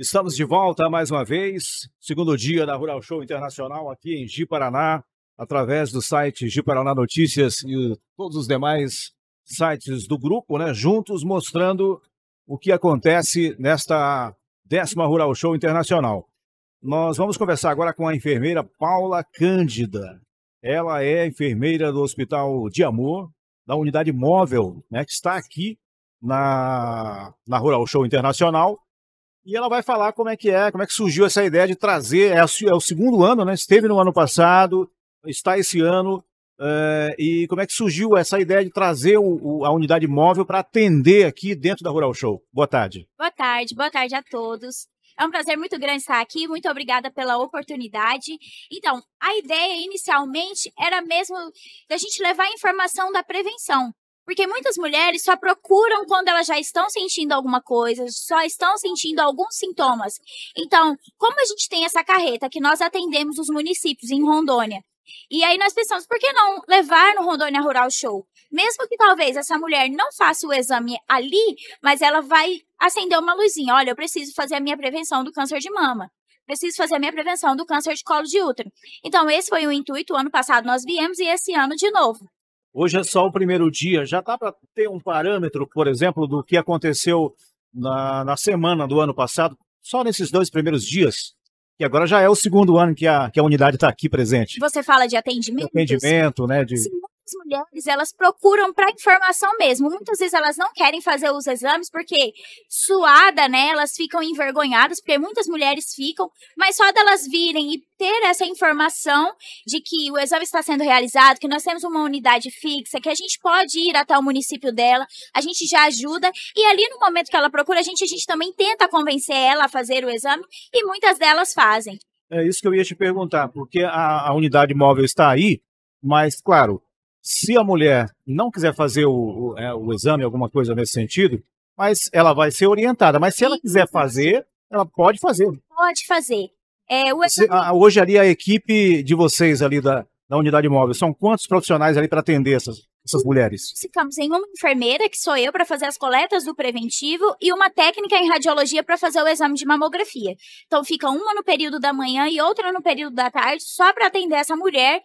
Estamos de volta mais uma vez, segundo dia da Rural Show Internacional aqui em Ji Paraná, através do site Ji Paraná Notícias e todos os demais sites do grupo, né, juntos mostrando o que acontece nesta décima Rural Show Internacional. Nós vamos conversar agora com a enfermeira Paula Cândida. Ela é enfermeira do Hospital de Amor, da unidade móvel, né, que está aqui na, na Rural Show Internacional e ela vai falar como é que é, como é que surgiu essa ideia de trazer. É, é o segundo ano, né? Esteve no ano passado, está esse ano. É, e como é que surgiu essa ideia de trazer o, o, a unidade móvel para atender aqui dentro da Rural Show? Boa tarde. Boa tarde, boa tarde a todos. É um prazer muito grande estar aqui, muito obrigada pela oportunidade. Então, a ideia inicialmente era mesmo da gente levar a informação da prevenção, porque muitas mulheres só procuram quando elas já estão sentindo alguma coisa, só estão sentindo alguns sintomas. Então, como a gente tem essa carreta que nós atendemos os municípios em Rondônia, e aí nós pensamos, por que não levar no Rondônia Rural Show? Mesmo que talvez essa mulher não faça o exame ali, mas ela vai acender uma luzinha. Olha, eu preciso fazer a minha prevenção do câncer de mama. Preciso fazer a minha prevenção do câncer de colo de útero. Então, esse foi o intuito. O ano passado nós viemos e esse ano de novo. Hoje é só o primeiro dia. Já dá para ter um parâmetro, por exemplo, do que aconteceu na, na semana do ano passado, só nesses dois primeiros dias? E agora já é o segundo ano que a, que a unidade está aqui presente. Você fala de atendimento? Atendimento, né? De... Sim, as mulheres, elas procuram para informação mesmo. Muitas vezes elas não querem fazer os exames porque suada, né? Elas ficam envergonhadas, porque muitas mulheres ficam, mas só delas virem e ter essa informação de que o exame está sendo realizado, que nós temos uma unidade fixa, que a gente pode ir até o município dela, a gente já ajuda e ali no momento que ela procura, a gente a gente também tenta convencer ela a fazer o exame e muitas delas fazem. É isso que eu ia te perguntar, porque a, a unidade móvel está aí, mas claro, se a mulher não quiser fazer o, o, é, o exame, alguma coisa nesse sentido, mas ela vai ser orientada. Mas se ela quiser fazer, ela pode fazer. Pode fazer. É, o... a, hoje ali a equipe de vocês ali da, da unidade móvel, são quantos profissionais ali para atender essas, essas mulheres? ficamos em uma enfermeira, que sou eu, para fazer as coletas do preventivo, e uma técnica em radiologia para fazer o exame de mamografia. Então, fica uma no período da manhã e outra no período da tarde, só para atender essa mulher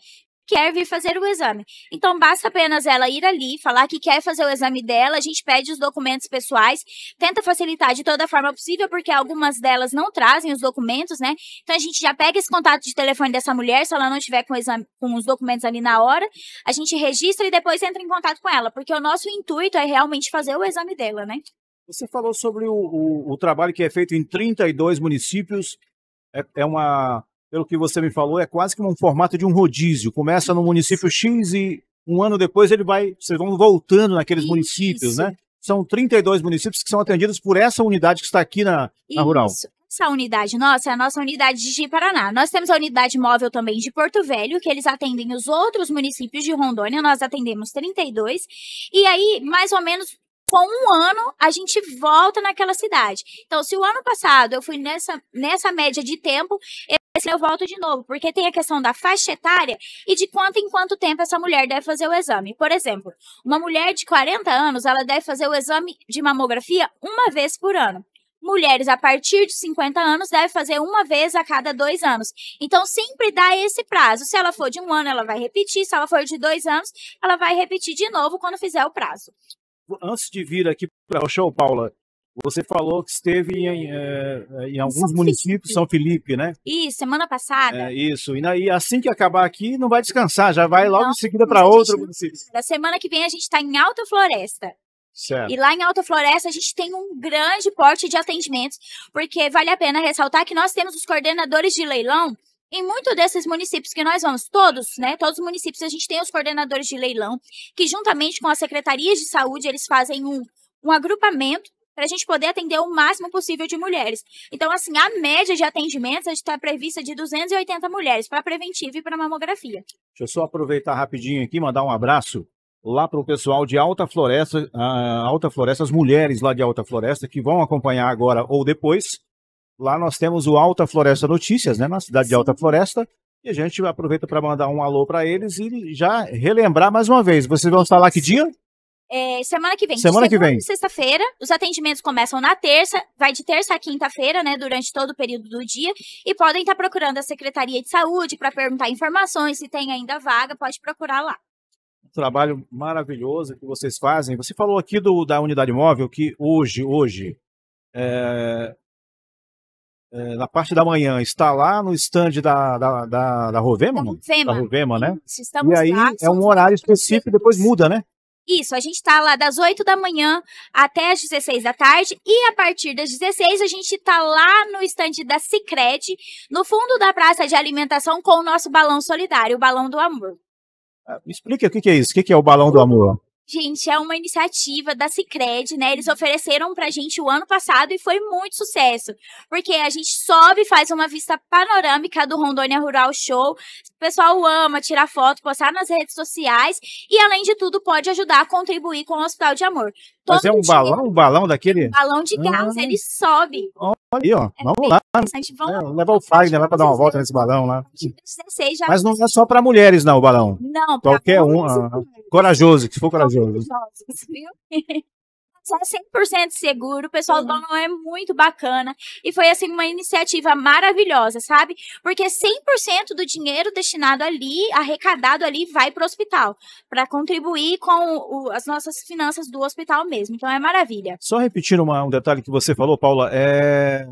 quer vir fazer o exame. Então, basta apenas ela ir ali, falar que quer fazer o exame dela, a gente pede os documentos pessoais, tenta facilitar de toda forma possível, porque algumas delas não trazem os documentos, né? Então, a gente já pega esse contato de telefone dessa mulher, se ela não tiver com, exame, com os documentos ali na hora, a gente registra e depois entra em contato com ela, porque o nosso intuito é realmente fazer o exame dela, né? Você falou sobre o, o, o trabalho que é feito em 32 municípios, é, é uma pelo que você me falou, é quase que um formato de um rodízio. Começa no município X e um ano depois ele vai, vocês vão voltando naqueles Isso. municípios, né? São 32 municípios que são atendidos por essa unidade que está aqui na, na Rural. Essa unidade nossa é a nossa unidade de Paraná. Nós temos a unidade móvel também de Porto Velho, que eles atendem os outros municípios de Rondônia, nós atendemos 32. E aí, mais ou menos, com um ano a gente volta naquela cidade. Então, se o ano passado eu fui nessa, nessa média de tempo, se eu volto de novo, porque tem a questão da faixa etária e de quanto em quanto tempo essa mulher deve fazer o exame. Por exemplo, uma mulher de 40 anos, ela deve fazer o exame de mamografia uma vez por ano. Mulheres a partir de 50 anos deve fazer uma vez a cada dois anos. Então, sempre dá esse prazo. Se ela for de um ano, ela vai repetir. Se ela for de dois anos, ela vai repetir de novo quando fizer o prazo. Antes de vir aqui para o show, Paula, você falou que esteve em, é, em alguns São municípios, São Felipe, né? Isso, semana passada. É, isso, e daí, assim que acabar aqui, não vai descansar, já vai logo não, em seguida para outro município. Na semana que vem a gente está em Alta Floresta. Certo. E lá em Alta Floresta a gente tem um grande porte de atendimentos, porque vale a pena ressaltar que nós temos os coordenadores de leilão em muitos desses municípios que nós vamos, todos, né? Todos os municípios, a gente tem os coordenadores de leilão, que juntamente com as secretarias de saúde, eles fazem um, um agrupamento para a gente poder atender o máximo possível de mulheres. Então, assim, a média de atendimentos está prevista de 280 mulheres para preventiva e para mamografia. Deixa eu só aproveitar rapidinho aqui, mandar um abraço lá para o pessoal de Alta Floresta, ah, Alta Floresta, as mulheres lá de Alta Floresta que vão acompanhar agora ou depois. Lá nós temos o Alta Floresta Notícias, né, na cidade Sim. de Alta Floresta, e a gente aproveita para mandar um alô para eles e já relembrar mais uma vez. Vocês vão estar lá que dia? É, semana que vem. Semana que vem. Sexta-feira. Os atendimentos começam na terça, vai de terça a quinta-feira, né? Durante todo o período do dia. E podem estar procurando a Secretaria de Saúde para perguntar informações. Se tem ainda vaga, pode procurar lá. Um trabalho maravilhoso que vocês fazem. Você falou aqui do, da unidade móvel que hoje, hoje, é, é, na parte da manhã, está lá no stand da, da, da, da Rovema? Da Rovema, né? Estamos e aí lá, é um horário específico, depois muda, né? Isso, a gente está lá das 8 da manhã até as 16 da tarde e a partir das 16 a gente está lá no estande da Cicred, no fundo da praça de alimentação com o nosso balão solidário, o balão do amor. Ah, me explica o que, é isso, o que é o balão do amor? Gente, é uma iniciativa da Cicred, né? Eles uhum. ofereceram pra gente o ano passado e foi muito sucesso. Porque a gente sobe e faz uma vista panorâmica do Rondônia Rural Show. O pessoal ama tirar foto, postar nas redes sociais. E, além de tudo, pode ajudar a contribuir com o Hospital de Amor. Todo Mas é um dia, balão? Um balão daquele? Um balão de ah. gás, ah. ele sobe. Oh. Aí, ó, é vamos lá. Né? Vamos é, né, levar o Fagner lá né, para dar uma volta nesse balão lá. Mas não é só para mulheres, não, o balão. Não, Qualquer um, ah, corajoso, que se for corajoso. Corajosos, viu? é 100% seguro, o pessoal uhum. do Dono é muito bacana. E foi, assim, uma iniciativa maravilhosa, sabe? Porque 100% do dinheiro destinado ali, arrecadado ali, vai para o hospital, para contribuir com o, as nossas finanças do hospital mesmo. Então, é maravilha. Só repetir uma, um detalhe que você falou, Paula, é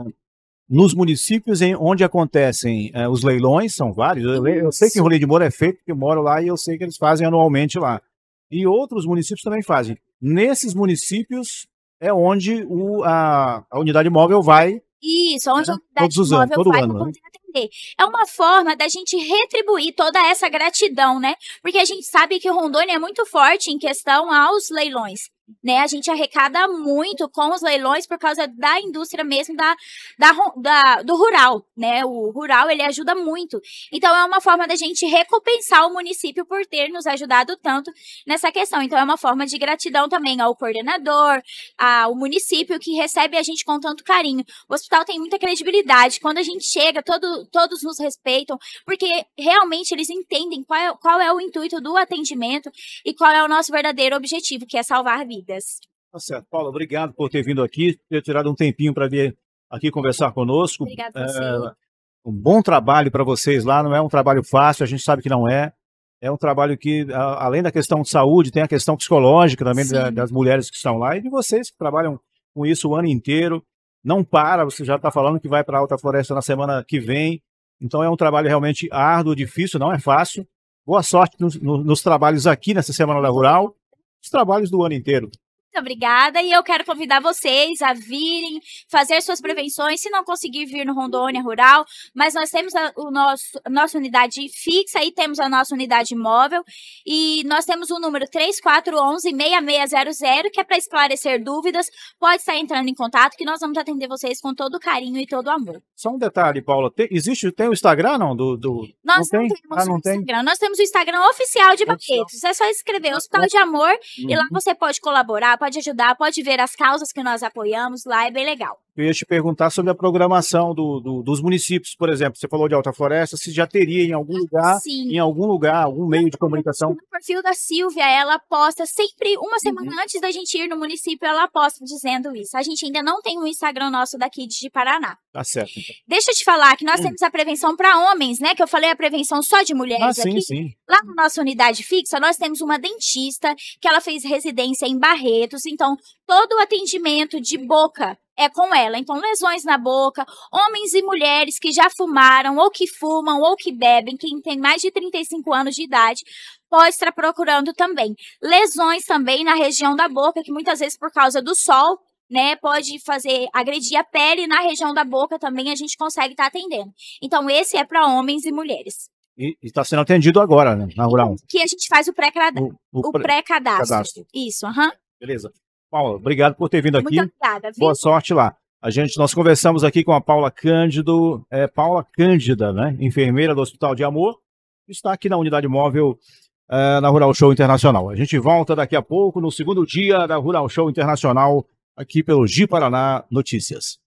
nos municípios em onde acontecem é, os leilões, são vários. Eu, eu sei que o Rolê de Moura é feito, porque eu moro lá e eu sei que eles fazem anualmente lá. E outros municípios também fazem. Nesses municípios é onde o, a, a unidade móvel vai isso, onde né, a unidade móvel anos, todo vai ano, né? poder atender. É uma forma da gente retribuir toda essa gratidão, né? Porque a gente sabe que Rondônia é muito forte em questão aos leilões né? A gente arrecada muito com os leilões por causa da indústria mesmo da, da, da, do rural, né? O rural ele ajuda muito. Então é uma forma da gente recompensar o município por ter nos ajudado tanto nessa questão. Então é uma forma de gratidão também ao coordenador, ao município que recebe a gente com tanto carinho. O hospital tem muita credibilidade. Quando a gente chega, todo, todos nos respeitam, porque realmente eles entendem qual é, qual é o intuito do atendimento e qual é o nosso verdadeiro objetivo, que é salvar vidas vidas. Tá certo. Paulo, obrigado por ter vindo aqui, ter tirado um tempinho para vir aqui conversar conosco. Obrigada, é, Um bom trabalho para vocês lá, não é um trabalho fácil, a gente sabe que não é. É um trabalho que, além da questão de saúde, tem a questão psicológica também da, das mulheres que estão lá e de vocês que trabalham com isso o ano inteiro. Não para, você já está falando que vai para a Alta Floresta na semana que vem. Então é um trabalho realmente árduo, difícil, não é fácil. Boa sorte nos, nos, nos trabalhos aqui nessa Semana da Rural os trabalhos do ano inteiro obrigada. E eu quero convidar vocês a virem, fazer suas uhum. prevenções, se não conseguir vir no Rondônia Rural. Mas nós temos a, o nosso, a nossa unidade fixa e temos a nossa unidade móvel. E nós temos o número 3411-6600, que é para esclarecer dúvidas. Pode estar entrando em contato, que nós vamos atender vocês com todo carinho e todo amor. Só um detalhe, Paula. Tem, existe, tem o Instagram, não? Do, do... Nós não, não temos ah, não o tem? Instagram. Nós temos o Instagram oficial de Paquetos. É só escrever Hospital ah, de Amor uhum. e lá uhum. você pode colaborar, pode ajudar, pode ver as causas que nós apoiamos lá, é bem legal eu ia te perguntar sobre a programação do, do, dos municípios, por exemplo. Você falou de Alta Floresta, se já teria em algum ah, lugar, Sim. em algum lugar, algum meio de comunicação. No perfil da Silvia, ela posta sempre uma uhum. semana uhum. antes da gente ir no município, ela posta dizendo isso. A gente ainda não tem um Instagram nosso da Kids de Paraná. Tá certo. Então. Deixa eu te falar que nós hum. temos a prevenção para homens, né? Que eu falei a prevenção só de ah, mulheres ah, sim, aqui. Sim. Lá na nossa unidade fixa, nós temos uma dentista que ela fez residência em Barretos. Então, todo o atendimento de boca é com ela. Então, lesões na boca, homens e mulheres que já fumaram, ou que fumam, ou que bebem, quem tem mais de 35 anos de idade, pode estar procurando também. Lesões também na região da boca, que muitas vezes por causa do sol, né, pode fazer agredir a pele na região da boca também a gente consegue estar tá atendendo. Então, esse é para homens e mulheres. E está sendo atendido agora, né, na rural. Que a gente faz o pré-cadastro. O, o, o pré-cadastro. Cadastro. Isso, aham. Uhum. Beleza. Paula, obrigado por ter vindo aqui. Muito obrigada. Viu? Boa sorte lá. A gente, nós conversamos aqui com a Paula Cândido, é, Paula Cândida, né? Enfermeira do Hospital de Amor, está aqui na unidade móvel é, na Rural Show Internacional. A gente volta daqui a pouco no segundo dia da Rural Show Internacional, aqui pelo Gi Paraná Notícias.